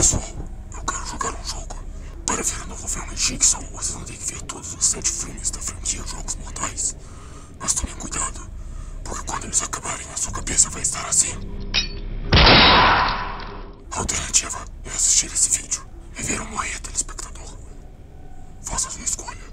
Pessoal, eu quero jogar um jogo. Para ver o novo filme de vocês vão ter que ver todos os sete filmes da franquia Jogos Mortais. Mas tomem cuidado, porque quando eles acabarem, a sua cabeça vai estar assim. A alternativa é assistir esse vídeo e ver o morrer telespectador. Faça sua escolha.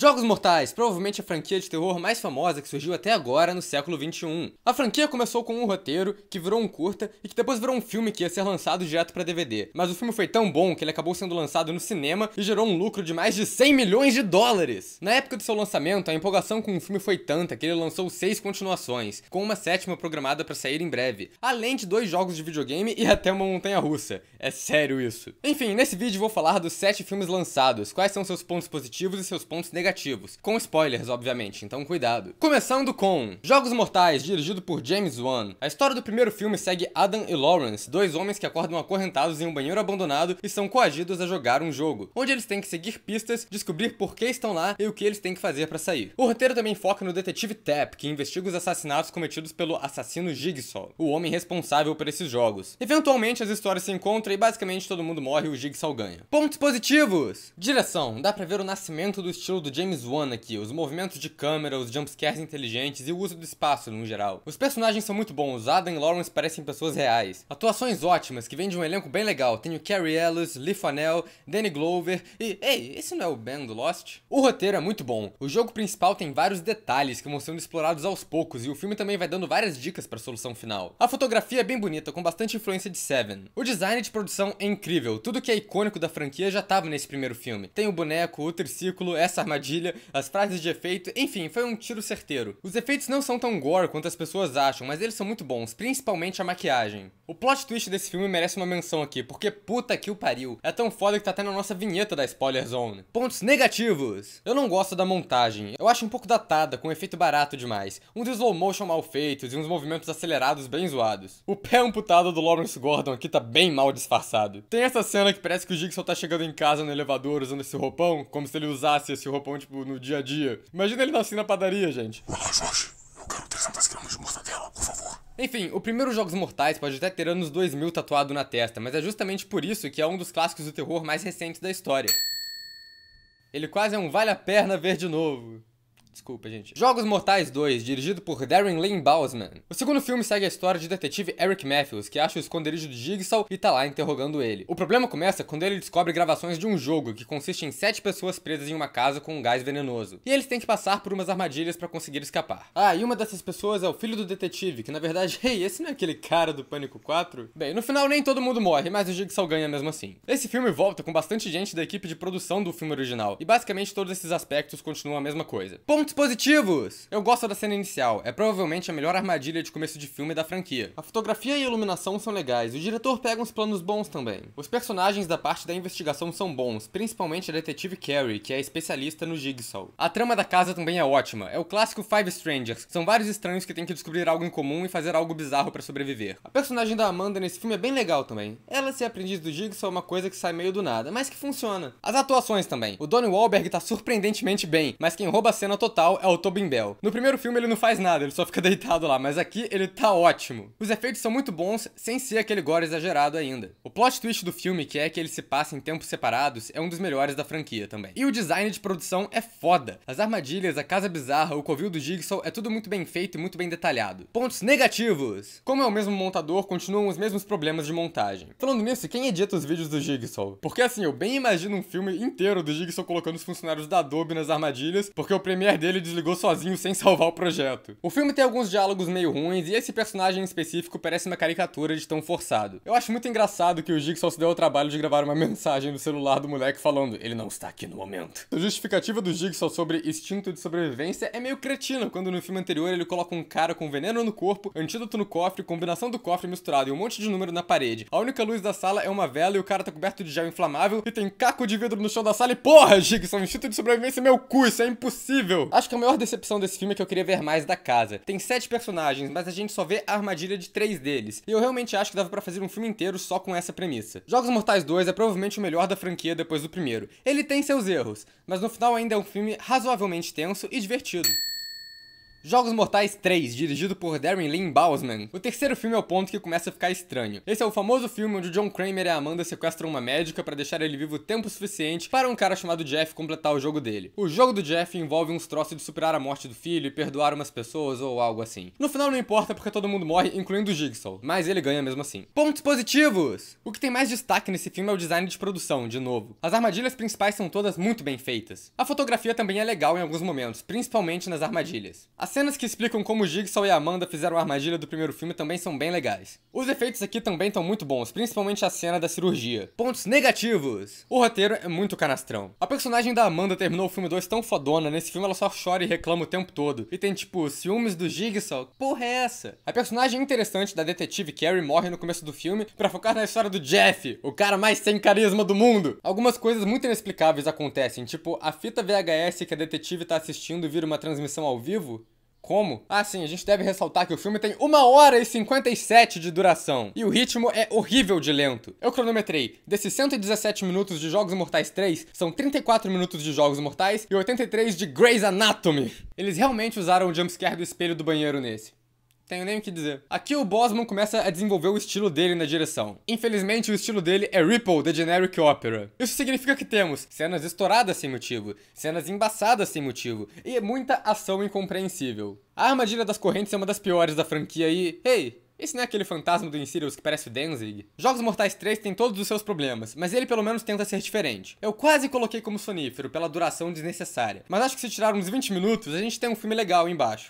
Jogos Mortais, provavelmente a franquia de terror mais famosa que surgiu até agora no século XXI. A franquia começou com um roteiro, que virou um curta e que depois virou um filme que ia ser lançado direto para DVD. Mas o filme foi tão bom que ele acabou sendo lançado no cinema e gerou um lucro de mais de 100 milhões de dólares. Na época do seu lançamento, a empolgação com o filme foi tanta que ele lançou seis continuações, com uma sétima programada para sair em breve, além de dois jogos de videogame e até uma montanha russa. É sério isso. Enfim, nesse vídeo vou falar dos sete filmes lançados, quais são seus pontos positivos e seus pontos negativos negativos, com spoilers, obviamente, então cuidado. Começando com Jogos Mortais, dirigido por James Wan. A história do primeiro filme segue Adam e Lawrence, dois homens que acordam acorrentados em um banheiro abandonado e são coagidos a jogar um jogo, onde eles têm que seguir pistas, descobrir por que estão lá e o que eles têm que fazer para sair. O roteiro também foca no detetive Tap, que investiga os assassinatos cometidos pelo assassino Jigsaw, o homem responsável por esses jogos. Eventualmente as histórias se encontram e basicamente todo mundo morre e o Jigsaw ganha. Pontos positivos! Direção. Dá pra ver o nascimento do estilo do James Wan aqui, os movimentos de câmera, os jumpscares inteligentes e o uso do espaço no geral. Os personagens são muito bons, Adam e Lawrence parecem pessoas reais. Atuações ótimas, que vem de um elenco bem legal. Tem o Carrie Ellis, Lee Fanell, Danny Glover e... Ei, esse não é o Ben do Lost? O roteiro é muito bom. O jogo principal tem vários detalhes que vão sendo explorados aos poucos e o filme também vai dando várias dicas para a solução final. A fotografia é bem bonita, com bastante influência de Seven. O design de produção é incrível, tudo que é icônico da franquia já estava nesse primeiro filme. Tem o boneco, o triciclo, essa armadilha armadilha, as frases de efeito, enfim, foi um tiro certeiro. Os efeitos não são tão gore quanto as pessoas acham, mas eles são muito bons, principalmente a maquiagem. O plot twist desse filme merece uma menção aqui, porque puta que o pariu. É tão foda que tá até na nossa vinheta da Spoiler Zone. Pontos negativos! Eu não gosto da montagem. Eu acho um pouco datada, com um efeito barato demais. Um slow motion mal feitos e uns movimentos acelerados bem zoados. O pé amputado do Lawrence Gordon aqui tá bem mal disfarçado. Tem essa cena que parece que o Jigsaw tá chegando em casa no elevador usando esse roupão, como se ele usasse esse roupão tipo, no dia a dia. Imagina ele nascer assim, na padaria, gente. Olá, Jorge. Eu quero 300 gramas de mortadela, por favor. Enfim, o primeiro Jogos Mortais pode até ter anos 2000 tatuado na testa, mas é justamente por isso que é um dos clássicos do terror mais recentes da história. Ele quase é um vale a perna ver de novo. Desculpa, gente. Jogos Mortais 2, dirigido por Darren Lynn Bousman. O segundo filme segue a história de detetive Eric Matthews, que acha o esconderijo de Jigsaw e tá lá interrogando ele. O problema começa quando ele descobre gravações de um jogo que consiste em sete pessoas presas em uma casa com um gás venenoso. E eles têm que passar por umas armadilhas para conseguir escapar. Ah, e uma dessas pessoas é o filho do detetive, que na verdade, ei, hey, esse não é aquele cara do Pânico 4? Bem, no final nem todo mundo morre, mas o Jigsaw ganha mesmo assim. Esse filme volta com bastante gente da equipe de produção do filme original, e basicamente todos esses aspectos continuam a mesma coisa. Bom, pontos positivos! Eu gosto da cena inicial, é provavelmente a melhor armadilha de começo de filme da franquia. A fotografia e a iluminação são legais, o diretor pega uns planos bons também. Os personagens da parte da investigação são bons, principalmente a detetive Carrie, que é especialista no Jigsaw. A trama da casa também é ótima, é o clássico Five Strangers, são vários estranhos que têm que descobrir algo em comum e fazer algo bizarro para sobreviver. A personagem da Amanda nesse filme é bem legal também. Ela ser aprendiz do Jigsaw é uma coisa que sai meio do nada, mas que funciona. As atuações também. O Donnie Wahlberg tá surpreendentemente bem, mas quem rouba a cena total total é o Tobin Bell. No primeiro filme ele não faz nada, ele só fica deitado lá, mas aqui ele tá ótimo. Os efeitos são muito bons, sem ser aquele gore exagerado ainda. O plot twist do filme, que é que ele se passa em tempos separados, é um dos melhores da franquia também. E o design de produção é foda. As armadilhas, a casa bizarra, o covil do Jigsaw é tudo muito bem feito e muito bem detalhado. Pontos negativos! Como é o mesmo montador, continuam os mesmos problemas de montagem. Falando nisso, quem edita os vídeos do Jigsaw? Porque assim, eu bem imagino um filme inteiro do Jigsaw colocando os funcionários da Adobe nas armadilhas, porque o Premiere dele desligou sozinho sem salvar o projeto. O filme tem alguns diálogos meio ruins e esse personagem em específico parece uma caricatura de tão forçado. Eu acho muito engraçado que o Jigsaw se deu ao trabalho de gravar uma mensagem no celular do moleque falando ele não está aqui no momento. A justificativa do Jigsaw sobre instinto de sobrevivência é meio cretina quando no filme anterior ele coloca um cara com veneno no corpo, antídoto no cofre, combinação do cofre misturado e um monte de número na parede. A única luz da sala é uma vela e o cara tá coberto de gel inflamável e tem caco de vidro no chão da sala e porra, Jigsaw, instinto de sobrevivência é meu cu, isso é impossível! Acho que a maior decepção desse filme é que eu queria ver mais da casa. Tem sete personagens, mas a gente só vê a armadilha de três deles. E eu realmente acho que dava para fazer um filme inteiro só com essa premissa. Jogos Mortais 2 é provavelmente o melhor da franquia depois do primeiro. Ele tem seus erros, mas no final ainda é um filme razoavelmente tenso e divertido. Jogos Mortais 3, dirigido por Darren Lynn Bausman. O terceiro filme é o ponto que começa a ficar estranho. Esse é o famoso filme onde John Kramer e Amanda sequestram uma médica para deixar ele vivo tempo suficiente para um cara chamado Jeff completar o jogo dele. O jogo do Jeff envolve uns troços de superar a morte do filho e perdoar umas pessoas ou algo assim. No final não importa porque todo mundo morre, incluindo o Jigsaw, mas ele ganha mesmo assim. Pontos positivos! O que tem mais destaque nesse filme é o design de produção, de novo. As armadilhas principais são todas muito bem feitas. A fotografia também é legal em alguns momentos, principalmente nas armadilhas. A cenas que explicam como Jigsaw e Amanda fizeram a armadilha do primeiro filme também são bem legais. Os efeitos aqui também estão muito bons, principalmente a cena da cirurgia. Pontos negativos! O roteiro é muito canastrão. A personagem da Amanda terminou o filme 2 tão fodona, nesse filme ela só chora e reclama o tempo todo. E tem tipo, ciúmes do Jigsaw? Porra é essa? A personagem interessante da detetive Carrie morre no começo do filme para focar na história do Jeff, o cara mais sem carisma do mundo. Algumas coisas muito inexplicáveis acontecem, tipo, a fita VHS que a detetive tá assistindo vira uma transmissão ao vivo? Como? Ah, sim, a gente deve ressaltar que o filme tem 1 hora e 57 de duração. E o ritmo é horrível de lento. Eu cronometrei. Desses 117 minutos de Jogos Mortais 3, são 34 minutos de Jogos Mortais e 83 de Grey's Anatomy. Eles realmente usaram o jumpscare do espelho do banheiro nesse tenho nem o que dizer. Aqui o Bosman começa a desenvolver o estilo dele na direção. Infelizmente, o estilo dele é Ripple, The Generic Opera. Isso significa que temos cenas estouradas sem motivo, cenas embaçadas sem motivo, e muita ação incompreensível. A armadilha das correntes é uma das piores da franquia e... ei, esse não é aquele fantasma do Insidious que parece o Danzig? Jogos Mortais 3 tem todos os seus problemas, mas ele pelo menos tenta ser diferente. Eu quase coloquei como sonífero, pela duração desnecessária, mas acho que se tirar uns 20 minutos, a gente tem um filme legal embaixo.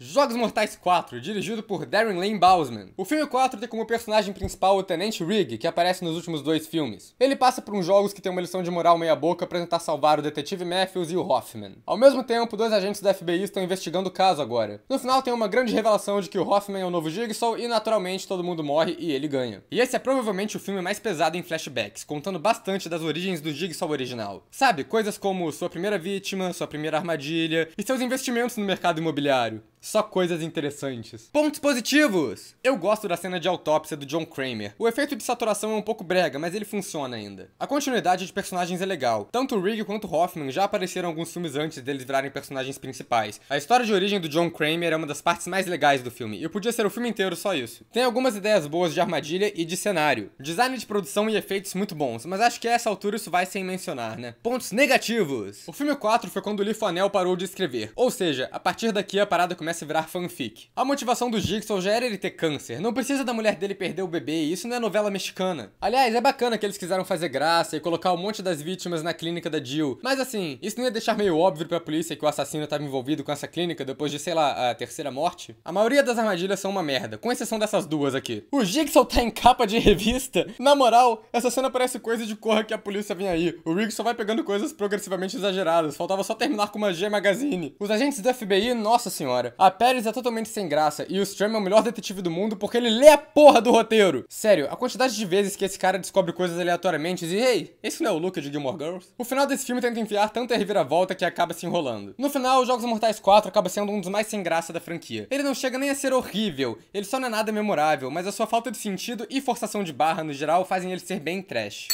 Jogos Mortais 4, dirigido por Darren Lane Bousman. O filme 4 tem como personagem principal o Tenente Rig, que aparece nos últimos dois filmes. Ele passa por uns jogos que tem uma lição de moral meia boca para tentar salvar o detetive Matthews e o Hoffman. Ao mesmo tempo, dois agentes da FBI estão investigando o caso agora. No final tem uma grande revelação de que o Hoffman é o novo Jigsaw e naturalmente todo mundo morre e ele ganha. E esse é provavelmente o filme mais pesado em flashbacks, contando bastante das origens do Jigsaw original. Sabe, coisas como sua primeira vítima, sua primeira armadilha e seus investimentos no mercado imobiliário. Só coisas interessantes. Pontos positivos! Eu gosto da cena de autópsia do John Kramer. O efeito de saturação é um pouco brega, mas ele funciona ainda. A continuidade de personagens é legal. Tanto Rigg quanto Hoffman já apareceram alguns filmes antes deles virarem personagens principais. A história de origem do John Kramer é uma das partes mais legais do filme, e podia ser o filme inteiro só isso. Tem algumas ideias boas de armadilha e de cenário. Design de produção e efeitos muito bons, mas acho que a essa altura isso vai sem mencionar, né? Pontos negativos! O filme 4 foi quando o Anel parou de escrever. Ou seja, a partir daqui a parada começa começa a virar fanfic. A motivação do Jigsaw já era ele ter câncer, não precisa da mulher dele perder o bebê, isso não é novela mexicana. Aliás, é bacana que eles quiseram fazer graça e colocar um monte das vítimas na clínica da Jill, mas assim, isso não ia deixar meio óbvio pra polícia que o assassino estava envolvido com essa clínica depois de, sei lá, a terceira morte? A maioria das armadilhas são uma merda, com exceção dessas duas aqui. O Jigsaw tá em capa de revista? Na moral, essa cena parece coisa de corra que a polícia vem aí. O Rick só vai pegando coisas progressivamente exageradas, faltava só terminar com uma G Magazine. Os agentes do FBI, nossa senhora, a Pérez é totalmente sem graça e o Stram é o melhor detetive do mundo porque ele lê a porra do roteiro. Sério, a quantidade de vezes que esse cara descobre coisas aleatoriamente e, ei, esse não é o Luke de Gilmore Girls? O final desse filme tenta enfiar tanta reviravolta que acaba se enrolando. No final, Jogos Mortais 4 acaba sendo um dos mais sem graça da franquia. Ele não chega nem a ser horrível, ele só não é nada memorável, mas a sua falta de sentido e forçação de barra no geral fazem ele ser bem trash.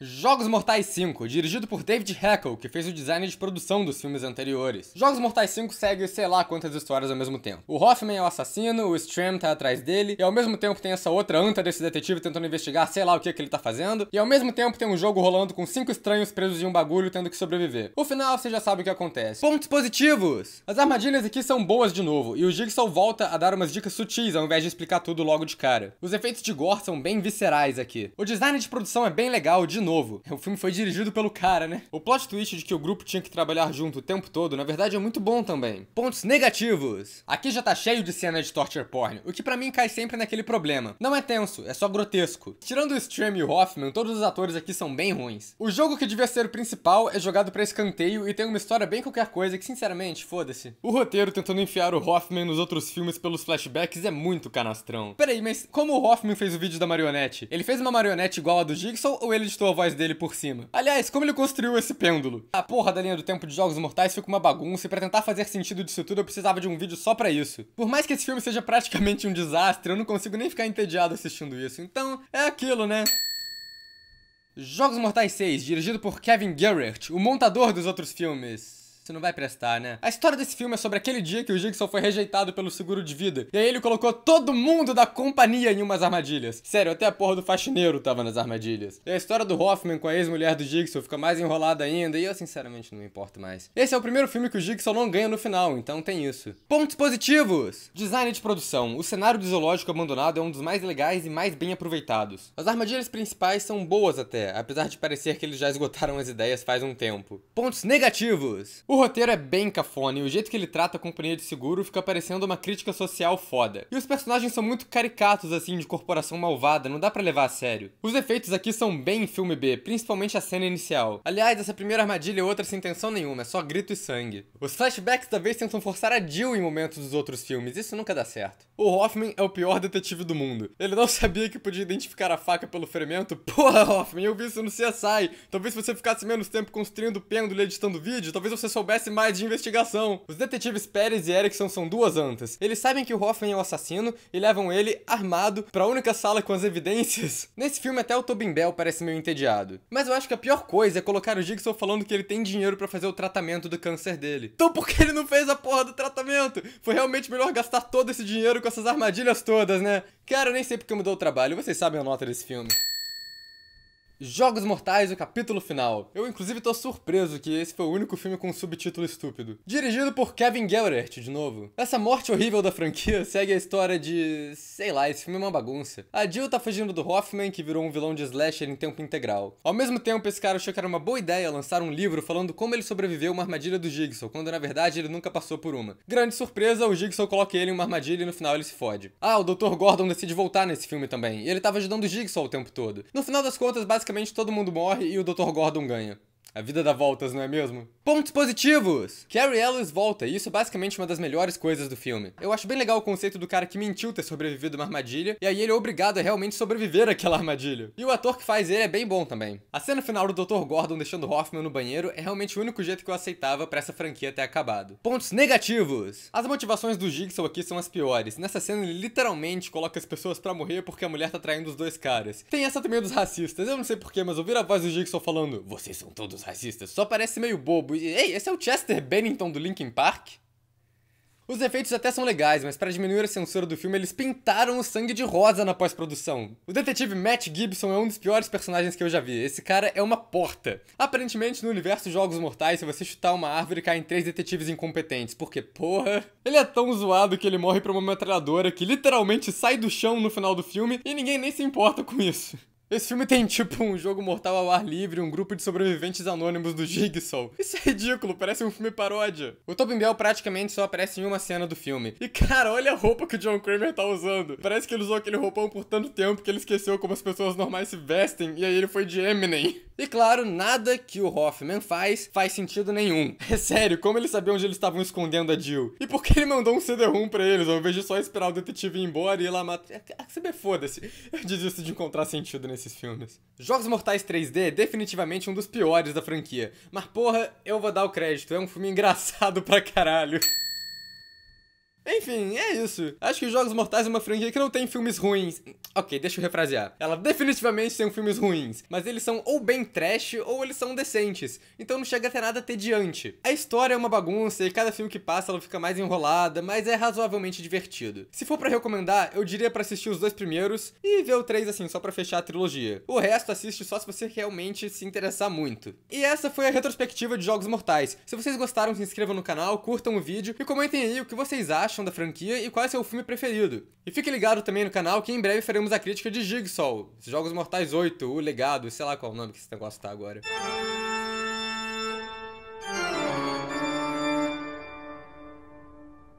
Jogos Mortais 5, dirigido por David Heckel, que fez o design de produção dos filmes anteriores. Jogos Mortais 5 segue sei lá quantas histórias ao mesmo tempo. O Hoffman é o assassino, o Stram tá atrás dele, e ao mesmo tempo tem essa outra anta desse detetive tentando investigar sei lá o que, que ele tá fazendo, e ao mesmo tempo tem um jogo rolando com cinco estranhos presos em um bagulho tendo que sobreviver. O final você já sabe o que acontece. Pontos positivos! As armadilhas aqui são boas de novo, e o Jigsaw volta a dar umas dicas sutis ao invés de explicar tudo logo de cara. Os efeitos de gore são bem viscerais aqui. O design de produção é bem legal de novo. O filme foi dirigido pelo cara, né? O plot twist de que o grupo tinha que trabalhar junto o tempo todo, na verdade, é muito bom também. Pontos negativos. Aqui já tá cheio de cena de torture porn, o que para mim cai sempre naquele problema. Não é tenso, é só grotesco. Tirando o Stream e o Hoffman, todos os atores aqui são bem ruins. O jogo que devia ser o principal é jogado para escanteio e tem uma história bem qualquer coisa que, sinceramente, foda-se. O roteiro tentando enfiar o Hoffman nos outros filmes pelos flashbacks é muito canastrão. Peraí, mas como o Hoffman fez o vídeo da marionete? Ele fez uma marionete igual a do Jigsaw ou ele editou voz dele por cima. Aliás, como ele construiu esse pêndulo? A porra da linha do tempo de Jogos Mortais fica uma bagunça e pra tentar fazer sentido disso tudo eu precisava de um vídeo só pra isso. Por mais que esse filme seja praticamente um desastre, eu não consigo nem ficar entediado assistindo isso, então é aquilo, né? Jogos Mortais 6, dirigido por Kevin Garrett, o montador dos outros filmes. Isso não vai prestar, né? A história desse filme é sobre aquele dia que o Jigsaw foi rejeitado pelo seguro de vida. E aí ele colocou todo mundo da companhia em umas armadilhas. Sério, até a porra do faxineiro tava nas armadilhas. E a história do Hoffman com a ex-mulher do Jigsaw fica mais enrolada ainda. E eu, sinceramente, não me importo mais. Esse é o primeiro filme que o Jigsaw não ganha no final, então tem isso. Pontos positivos! Design de produção. O cenário do zoológico abandonado é um dos mais legais e mais bem aproveitados. As armadilhas principais são boas até, apesar de parecer que eles já esgotaram as ideias faz um tempo. Pontos negativos! O roteiro é bem cafona e o jeito que ele trata a companhia de seguro fica parecendo uma crítica social foda. E os personagens são muito caricatos assim de corporação malvada, não dá para levar a sério. Os efeitos aqui são bem filme B, principalmente a cena inicial. Aliás, essa primeira armadilha é outra sem intenção nenhuma, é só grito e sangue. Os flashbacks da vez tentam forçar a Jill em momentos dos outros filmes, isso nunca dá certo. O Hoffman é o pior detetive do mundo. Ele não sabia que podia identificar a faca pelo fermento? Porra, Hoffman, eu vi isso no CSI. Talvez se você ficasse menos tempo construindo pêndulo e editando vídeo, talvez você só soubesse mais de investigação. Os detetives Pérez e Erickson são duas antas. Eles sabem que o Hoffman é o assassino e levam ele, armado, para a única sala com as evidências. Nesse filme até o Tobin Bell parece meio entediado. Mas eu acho que a pior coisa é colocar o Jigsaw falando que ele tem dinheiro para fazer o tratamento do câncer dele. Então por que ele não fez a porra do tratamento? Foi realmente melhor gastar todo esse dinheiro com essas armadilhas todas, né? Cara, eu nem sei porque mudou o trabalho, vocês sabem a nota desse filme. Jogos Mortais, o capítulo final. Eu inclusive tô surpreso que esse foi o único filme com um subtítulo estúpido. Dirigido por Kevin Gellert, de novo. Essa morte horrível da franquia segue a história de... sei lá, esse filme é uma bagunça. A Jill tá fugindo do Hoffman, que virou um vilão de slasher em tempo integral. Ao mesmo tempo, esse cara achou que era uma boa ideia lançar um livro falando como ele sobreviveu a uma armadilha do Jigsaw, quando na verdade ele nunca passou por uma. Grande surpresa, o Jigsaw coloca ele em uma armadilha e no final ele se fode. Ah, o Dr. Gordon decide voltar nesse filme também, e ele tava ajudando o Jigsaw o tempo todo. No final das contas, basicamente basicamente todo mundo morre e o Dr. Gordon ganha. A vida dá voltas, não é mesmo? Pontos positivos! Carrie Ellis volta, e isso é basicamente uma das melhores coisas do filme. Eu acho bem legal o conceito do cara que mentiu ter sobrevivido a uma armadilha, e aí ele é obrigado a realmente sobreviver àquela armadilha. E o ator que faz ele é bem bom também. A cena final do Dr. Gordon deixando Hoffman no banheiro é realmente o único jeito que eu aceitava para essa franquia ter acabado. Pontos negativos! As motivações do Jigsaw aqui são as piores. Nessa cena ele literalmente coloca as pessoas para morrer porque a mulher tá traindo os dois caras. Tem essa também dos racistas, eu não sei porquê, mas ouvir a voz do Jigsaw falando Vocês são todos racistas só parece meio bobo. E, ei, esse é o Chester Bennington do Linkin Park? Os efeitos até são legais, mas para diminuir a censura do filme, eles pintaram o sangue de rosa na pós-produção. O detetive Matt Gibson é um dos piores personagens que eu já vi. Esse cara é uma porta. Aparentemente, no universo Jogos Mortais, se você chutar uma árvore, caem três detetives incompetentes, porque, porra, ele é tão zoado que ele morre pra uma metralhadora que literalmente sai do chão no final do filme e ninguém nem se importa com isso. Esse filme tem tipo um jogo mortal ao ar livre, um grupo de sobreviventes anônimos do Jigsaw. Isso é ridículo, parece um filme paródia. O Tobin Bell praticamente só aparece em uma cena do filme. E cara, olha a roupa que o John Kramer tá usando. Parece que ele usou aquele roupão por tanto tempo que ele esqueceu como as pessoas normais se vestem e aí ele foi de Eminem. E claro, nada que o Hoffman faz faz sentido nenhum. É sério, como ele sabia onde eles estavam escondendo a Jill? E por que ele mandou um CD-ROM pra eles, ao invés de só esperar o detetive ir embora e ir lá matar... É, é, você me foda-se. Eu desisto de encontrar sentido nesses filmes. Jogos Mortais 3D é definitivamente um dos piores da franquia. Mas porra, eu vou dar o crédito, é um filme engraçado pra caralho. Enfim, é isso. Acho que Jogos Mortais é uma franquia que não tem filmes ruins. Ok, deixa eu refrasear. Ela definitivamente tem filmes ruins, mas eles são ou bem trash ou eles são decentes. Então não chega a ter nada tediante. A história é uma bagunça e cada filme que passa ela fica mais enrolada, mas é razoavelmente divertido. Se for para recomendar, eu diria para assistir os dois primeiros e ver o três assim só para fechar a trilogia. O resto assiste só se você realmente se interessar muito. E essa foi a retrospectiva de Jogos Mortais. Se vocês gostaram, se inscrevam no canal, curtam o vídeo e comentem aí o que vocês acham acham da franquia e qual é seu filme preferido. E fique ligado também no canal que em breve faremos a crítica de Jigsaw, Jogos Mortais 8, O Legado, sei lá qual o nome que esse negócio tá agora.